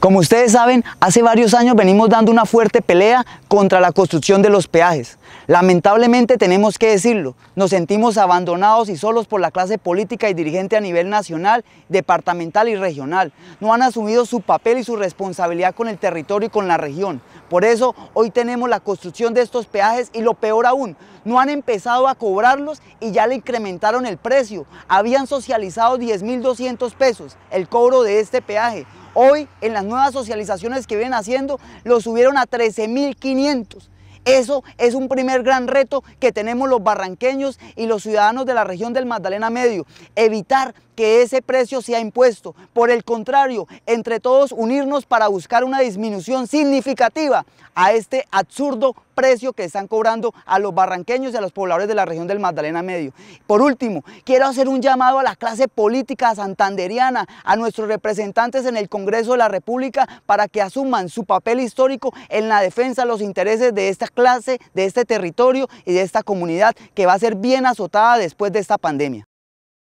Como ustedes saben, hace varios años venimos dando una fuerte pelea contra la construcción de los peajes. Lamentablemente tenemos que decirlo, nos sentimos abandonados y solos por la clase política y dirigente a nivel nacional, departamental y regional. No han asumido su papel y su responsabilidad con el territorio y con la región. Por eso hoy tenemos la construcción de estos peajes y lo peor aún, no han empezado a cobrarlos y ya le incrementaron el precio. Habían socializado 10.200 pesos el cobro de este peaje. Hoy en las nuevas socializaciones que vienen haciendo lo subieron a 13.500. Eso es un primer gran reto que tenemos los barranqueños y los ciudadanos de la región del Magdalena Medio, evitar que ese precio sea impuesto. Por el contrario, entre todos unirnos para buscar una disminución significativa a este absurdo precio que están cobrando a los barranqueños y a los pobladores de la región del Magdalena Medio. Por último, quiero hacer un llamado a la clase política santanderiana, a nuestros representantes en el Congreso de la República para que asuman su papel histórico en la defensa de los intereses de esta clase, de este territorio y de esta comunidad que va a ser bien azotada después de esta pandemia.